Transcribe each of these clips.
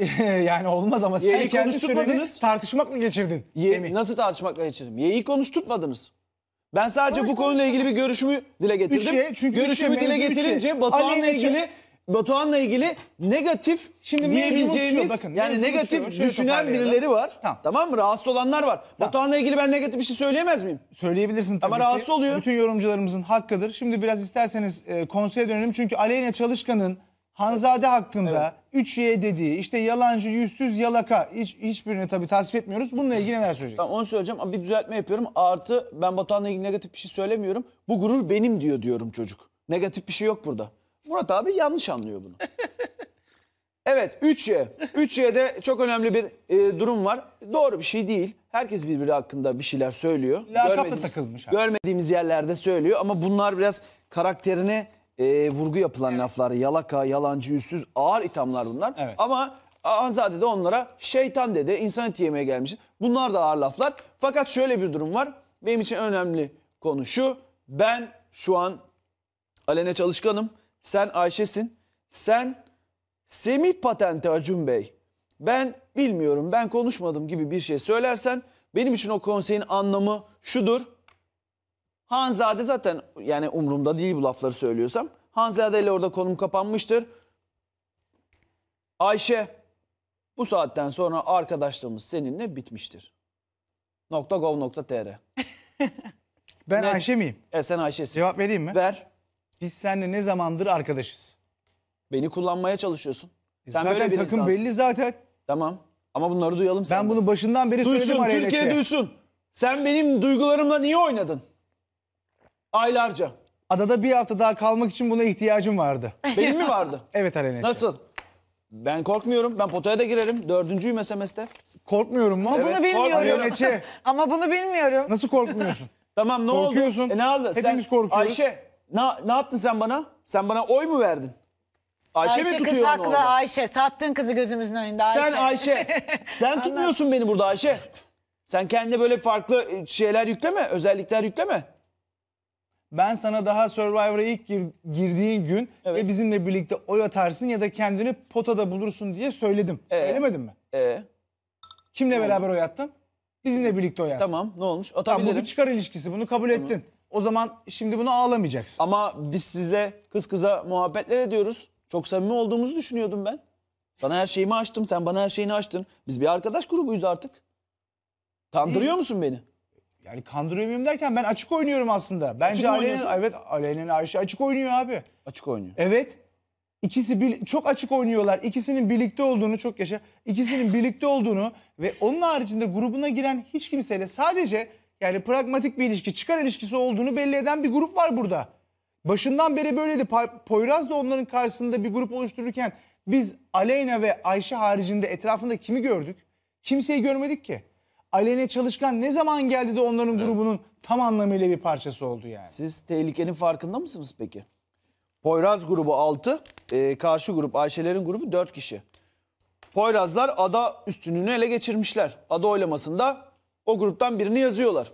yani olmaz ama sen Y'yi kendi süreni konuşturmadınız. tartışmakla geçirdin. Ye- Nasıl tartışmakla geçirdim? Y'yi konuşturmadınız. Ben sadece bu konuyla ilgili bir görüşümü dile getirdim. Üçe, çünkü Görüşümü dile getirince Batuhan'la Aleyhine- ilgili Batuhan'la ilgili negatif Şimdi diyebileceğimiz mevzumuz bakın, yani negatif düşünen birileri var. Tamam. Tamam. mı? Rahatsız olanlar var. Batuhan'la ilgili ben negatif bir şey söyleyemez miyim? Söyleyebilirsin tabii Ama ki. oluyor. Bütün yorumcularımızın hakkıdır. Şimdi biraz isterseniz e, konseye dönelim. Çünkü Aleyna Çalışkan'ın Hanzade hakkında 3Y dediği işte yalancı, yüzsüz, yalaka hiç, hiçbirini tabii tasvip etmiyoruz. Bununla ilgili neler söyleyeceksin? Ben onu söyleyeceğim ama bir düzeltme yapıyorum. Artı ben Batuhan'la ilgili negatif bir şey söylemiyorum. Bu gurur benim diyor diyorum çocuk. Negatif bir şey yok burada. Murat abi yanlış anlıyor bunu. evet 3Y. 3Y'de çok önemli bir e, durum var. Doğru bir şey değil. Herkes birbiri hakkında bir şeyler söylüyor. Lakapla takılmış abi. Görmediğimiz yerlerde söylüyor ama bunlar biraz karakterini e, vurgu yapılan evet. laflar. Yalaka, yalancı, yüzsüz ağır ithamlar bunlar. Evet. Ama Anzade de onlara şeytan dedi, insan eti yemeye gelmiş. Bunlar da ağır laflar. Fakat şöyle bir durum var. Benim için önemli konu şu. Ben şu an Alene Çalışkan'ım. Sen Ayşe'sin. Sen Semih Patente Acun Bey. Ben bilmiyorum, ben konuşmadım gibi bir şey söylersen benim için o konseyin anlamı şudur. Hanzade zaten yani umurumda değil bu lafları söylüyorsam. Hanzade ile orada konum kapanmıştır. Ayşe bu saatten sonra arkadaşlığımız seninle bitmiştir. Nokta Ben Ne- Ayşe miyim? E sen Ayşe'sin. Cevap vereyim mi? Ver. Biz seninle ne zamandır arkadaşız? Beni kullanmaya çalışıyorsun. Sen zaten böyle bir takım insansın. belli zaten. Tamam. Ama bunları duyalım Ben senden. bunu başından beri söyledim Duysun Türkiye duysun. Sen benim duygularımla niye oynadın? Aylarca. Adada bir hafta daha kalmak için buna ihtiyacım vardı. Benim mi vardı? Evet Alenet. Nasıl? Ben korkmuyorum. Ben potoya da girerim. Dördüncüyüm SMS'te. Korkmuyorum mu? Ama Evet, bunu bilmiyorum. korkmuyorum. Ama bunu bilmiyorum. Nasıl korkmuyorsun? Tamam ne Korkuyorsun. oldu? E, ne oldu? Hepimiz korkuyoruz. Ayşe ne, ne yaptın sen bana? Sen bana oy mu verdin? Ayşe, Ayşe, mi kız tutuyor onu haklı orada? Ayşe. Sattın kızı gözümüzün önünde Ayşe. Sen Ayşe, sen tutmuyorsun beni burada Ayşe. Sen kendine böyle farklı e, şeyler yükleme, özellikler yükleme. Ben sana daha Survivor'a ilk gir, girdiğin gün evet. bizimle birlikte oy atarsın ya da kendini potada bulursun diye söyledim. Ee, Söylemedin mi? Ee? Kimle beraber oldu? oy attın? Bizimle birlikte oy attın. Tamam ne olmuş? Atabilirim. Tamam, bu bir çıkar ilişkisi bunu kabul tamam. ettin. O zaman şimdi bunu ağlamayacaksın. Ama biz sizle kız kıza muhabbetler ediyoruz. Çok samimi olduğumuzu düşünüyordum ben. Sana her şeyimi açtım, sen bana her şeyini açtın. Biz bir arkadaş grubuyuz artık. Kandırıyor musun beni? Yani kandırıyor muyum derken ben açık oynuyorum aslında. Bence Açık mı Aleyna, oynuyorsun? evet Aleyna Ayşe açık oynuyor abi. Açık oynuyor. Evet. İkisi bir, çok açık oynuyorlar. İkisinin birlikte olduğunu çok yaşa. İkisinin birlikte olduğunu ve onun haricinde grubuna giren hiç kimseyle sadece yani pragmatik bir ilişki, çıkar ilişkisi olduğunu belli eden bir grup var burada. Başından beri böyleydi. Poyraz da onların karşısında bir grup oluştururken biz Aleyna ve Ayşe haricinde etrafında kimi gördük? Kimseyi görmedik ki. Alene Çalışkan ne zaman geldi de onların evet. grubunun tam anlamıyla bir parçası oldu yani. Siz tehlikenin farkında mısınız peki? Poyraz grubu 6, e, karşı grup Ayşelerin grubu 4 kişi. Poyrazlar ada üstünlüğünü ele geçirmişler. Ada oylamasında o gruptan birini yazıyorlar.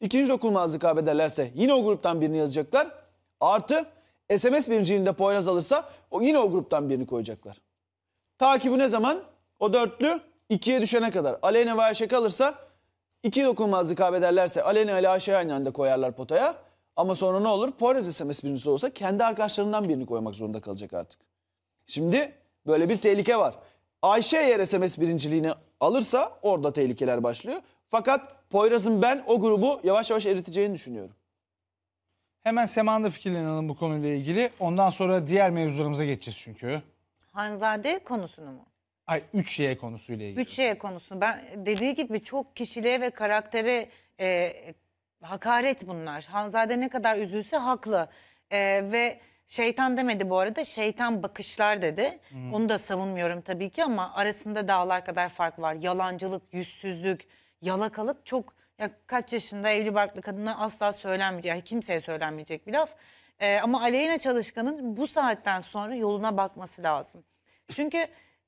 İkinci dokunmazlık kaybederlerse yine o gruptan birini yazacaklar. Artı SMS birinciliğinde Poyraz alırsa o yine o gruptan birini koyacaklar. Takibi ne zaman? O dörtlü 2'ye düşene kadar. Aleyna ve Ayşe kalırsa iki dokunmazlık kaybederlerse Aleyna ile Ayşe aynı anda koyarlar potaya. Ama sonra ne olur? Poyraz SMS birincisi olsa kendi arkadaşlarından birini koymak zorunda kalacak artık. Şimdi böyle bir tehlike var. Ayşe eğer SMS birinciliğini alırsa orada tehlikeler başlıyor. Fakat Poyraz'ın ben o grubu yavaş yavaş eriteceğini düşünüyorum. Hemen Sema'nın da fikirlerini alalım bu konuyla ilgili. Ondan sonra diğer mevzularımıza geçeceğiz çünkü. Hanzade konusunu mu? Ay 3Y konusuyla ilgili. 3Y konusu. Ben dediği gibi çok kişiliğe ve karaktere e, hakaret bunlar. Hanzade ne kadar üzülse haklı. E, ve şeytan demedi bu arada. Şeytan bakışlar dedi. Hmm. Onu da savunmuyorum tabii ki ama arasında dağlar kadar fark var. Yalancılık, yüzsüzlük, yalakalık çok ya kaç yaşında evli barklı kadına asla söylenmeyecek, yani kimseye söylenmeyecek bir laf. Ee, ama Aleyna Çalışkan'ın bu saatten sonra yoluna bakması lazım. Çünkü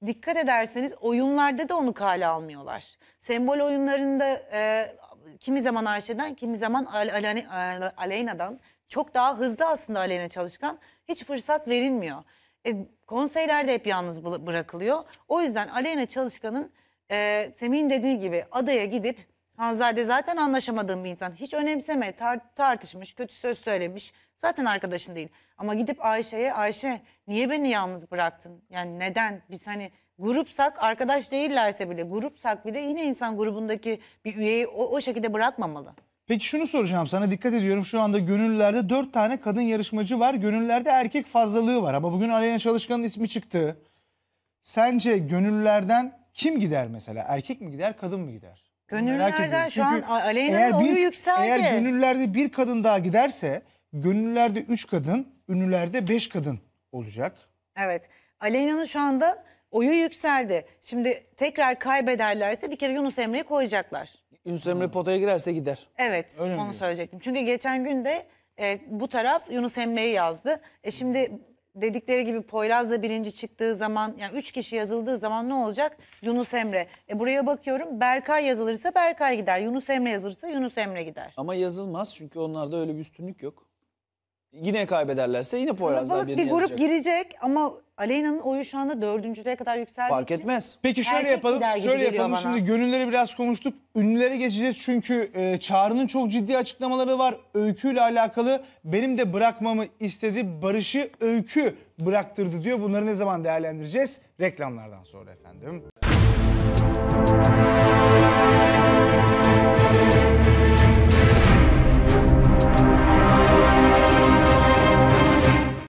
dikkat ederseniz oyunlarda da onu kale almıyorlar. Sembol oyunlarında e, kimi zaman Ayşe'den kimi zaman Aleyna, Ale Aleyna'dan çok daha hızlı aslında Aleyna Çalışkan hiç fırsat verilmiyor. E, konseylerde hep yalnız bırakılıyor. O yüzden Aleyna Çalışkan'ın e, Semih'in dediği gibi adaya gidip Hanzade zaten anlaşamadığım bir insan. Hiç önemseme. Tar tartışmış, kötü söz söylemiş. Zaten arkadaşın değil. Ama gidip Ayşe'ye, Ayşe niye beni yalnız bıraktın? Yani neden? Biz hani grupsak, arkadaş değillerse bile, grupsak bile yine insan grubundaki bir üyeyi o, o şekilde bırakmamalı. Peki şunu soracağım sana dikkat ediyorum şu anda gönüllerde dört tane kadın yarışmacı var. Gönüllerde erkek fazlalığı var ama bugün Aleyna Çalışkan'ın ismi çıktı. Sence gönüllerden kim gider mesela? Erkek mi gider, kadın mı gider? Gönüllülerden şu an Aleyna'nın oyu yükseldi. Eğer gönüllülerde bir kadın daha giderse gönüllülerde üç kadın, ünlülerde beş kadın olacak. Evet. Aleyna'nın şu anda oyu yükseldi. Şimdi tekrar kaybederlerse bir kere Yunus Emre'yi koyacaklar. Yunus Emre hmm. potaya girerse gider. Evet Öyle onu söyleyecektim. Çünkü geçen gün de e, bu taraf Yunus Emre'yi yazdı. E şimdi dedikleri gibi Poyraz'la birinci çıktığı zaman yani üç kişi yazıldığı zaman ne olacak? Yunus Emre. E buraya bakıyorum Berkay yazılırsa Berkay gider. Yunus Emre yazılırsa Yunus Emre gider. Ama yazılmaz çünkü onlarda öyle bir üstünlük yok. Yine kaybederlerse yine Poyraz'dan Kalabalık birini bir grup yazacak. girecek ama Aleyna'nın oyu şu anda dördüncülüğe kadar yükseldiği Fark için etmez. Peki şöyle yapalım. Şöyle yapalım. bana. Şimdi gönülleri biraz konuştuk. Ünlülere geçeceğiz çünkü e, Çağrı'nın çok ciddi açıklamaları var. Öykü ile alakalı benim de bırakmamı istedi. Barış'ı Öykü bıraktırdı diyor. Bunları ne zaman değerlendireceğiz? Reklamlardan sonra efendim.